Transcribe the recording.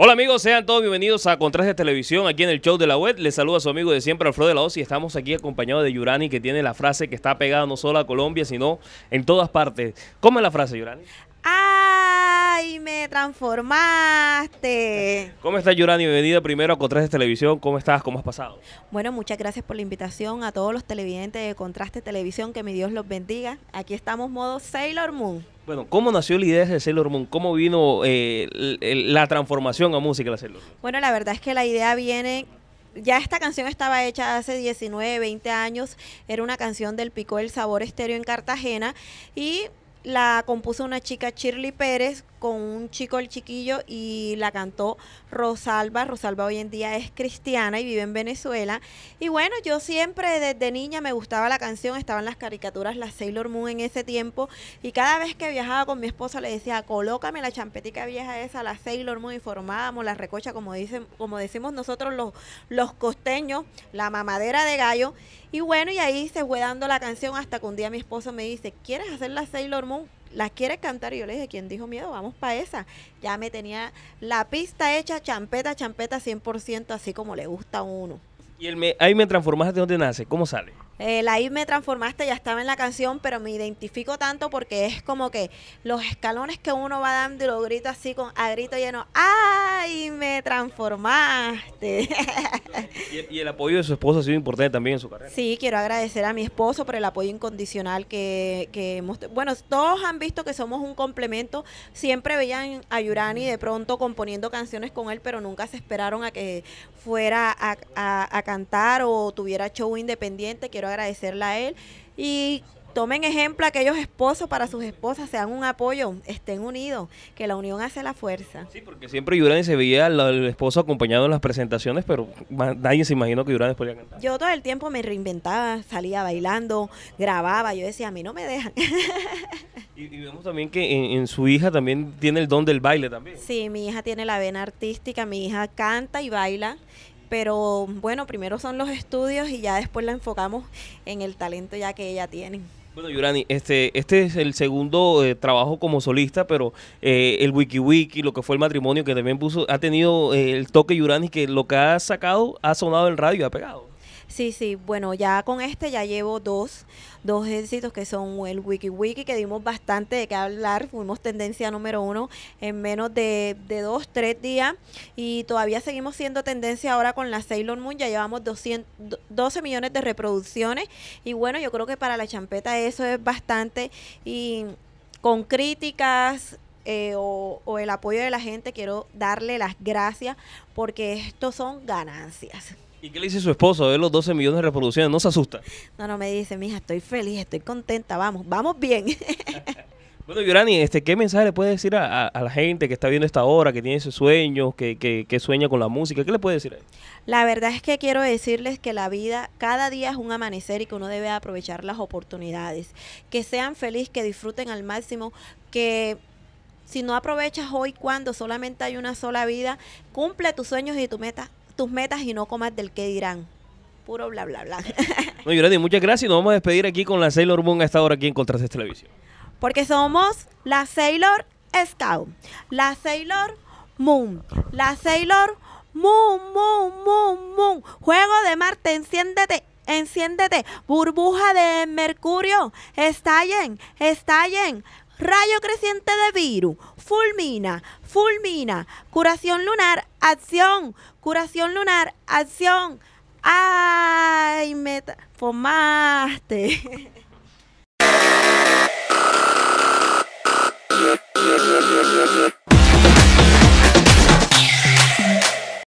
Hola amigos, sean todos bienvenidos a Contraste Televisión aquí en el show de la web. Les saluda a su amigo de siempre Alfredo de la Oz y estamos aquí acompañado de Yurani que tiene la frase que está pegada no solo a Colombia, sino en todas partes. ¿Cómo es la frase, Yurani? me transformaste. ¿Cómo estás, Yurani? Bienvenida primero a Contraste Televisión. ¿Cómo estás? ¿Cómo has pasado? Bueno, muchas gracias por la invitación a todos los televidentes de Contraste Televisión. Que mi Dios los bendiga. Aquí estamos modo Sailor Moon. Bueno, ¿cómo nació la idea de Sailor Moon? ¿Cómo vino eh, la transformación a música de Sailor Moon? Bueno, la verdad es que la idea viene ya esta canción estaba hecha hace 19, 20 años. Era una canción del Pico del Sabor Estéreo en Cartagena. Y la compuso una chica Shirley Pérez con un chico el chiquillo y la cantó Rosalba. Rosalba hoy en día es cristiana y vive en Venezuela. Y bueno, yo siempre desde niña me gustaba la canción, estaban las caricaturas, la Sailor Moon en ese tiempo. Y cada vez que viajaba con mi esposa le decía, colócame la champetica vieja esa, la Sailor Moon, y formábamos la recocha, como dicen, como decimos nosotros los, los costeños, la mamadera de gallo. Y bueno, y ahí se fue dando la canción hasta que un día mi esposo me dice, ¿quieres hacer la Sailor Moon? las quiere cantar. Y yo le dije, ¿quién dijo miedo? Vamos para esa. Ya me tenía la pista hecha, champeta, champeta, 100%, así como le gusta a uno. ¿Y el me, ahí me transformaste de dónde nace? ¿Cómo sale? Eh, la I me transformaste ya estaba en la canción, pero me identifico tanto porque es como que los escalones que uno va dando y lo grito así con a grito lleno, ¡ay, me transformaste! y, el apoyo de su esposo ha sido importante también en su carrera. Sí, quiero agradecer a mi esposo por el apoyo incondicional que, que hemos... Bueno, todos han visto que somos un complemento, siempre veían a Yurani de pronto componiendo canciones con él, pero nunca se esperaron a que fuera a, cantar o tuviera show independiente. Quiero agradecerla agradecerle a él. Y tomen ejemplo aquellos esposos para sus esposas, sean un apoyo, estén unidos, que la unión hace la fuerza. porque siempre Yurani se veía al, esposo acompañado en las presentaciones, pero nadie se imaginó que Yurani podía cantar. Yo todo el tiempo me reinventaba, salía bailando, grababa, yo decía, a mí no me dejan. y, vemos también que en, su hija también tiene el don del baile también. si mi hija tiene la vena artística, mi hija canta y baila pero bueno, primero son los estudios y ya después la enfocamos en el talento ya que ella tiene. Bueno, Yurani, este, este es el segundo eh, trabajo como solista, pero eh, el wiki, lo que fue el matrimonio que también puso, ha tenido eh, el toque Yurani que lo que ha sacado ha sonado en radio y ha pegado. Sí, sí, bueno, ya con este ya llevo dos, dos éxitos que son el Wiki Wiki, que dimos bastante de qué hablar, fuimos tendencia número uno en menos de, de dos, tres días y todavía seguimos siendo tendencia ahora con la Sailor Moon, ya llevamos 12 millones de reproducciones y bueno, yo creo que para la champeta eso es bastante y con críticas, eh, o, el apoyo de la gente, quiero darle las gracias porque estos son ganancias. ¿Y qué le dice su esposo de los 12 millones de reproducciones? ¿No se asusta? No, no, me dice, mija, estoy feliz, estoy contenta, vamos, vamos bien. bueno, Yurani, este, ¿qué mensaje le puede decir a, la gente que está viendo esta hora, que tiene sus sueños, que, sueña con la música? ¿Qué le puede decir a él? La verdad es que quiero decirles que la vida, cada día es un amanecer y que uno debe aprovechar las oportunidades. Que sean felices, que disfruten al máximo, que si no aprovechas hoy cuando solamente hay una sola vida, cumple tus sueños y tu meta tus metas y no comas del que dirán. Puro bla, bla, bla. no, muchas gracias y nos vamos a despedir aquí con la Sailor Moon a esta hora aquí en Contrastes Televisión. Porque somos la Sailor Scout, la Sailor Moon, la Sailor Moon, Moon, Moon, Moon. Juego de Marte, enciéndete enciéndete, burbuja de mercurio, estallen, estallen, rayo creciente de virus, fulmina, fulmina, curación lunar, acción, curación lunar, acción. ¡Ay, me fumaste.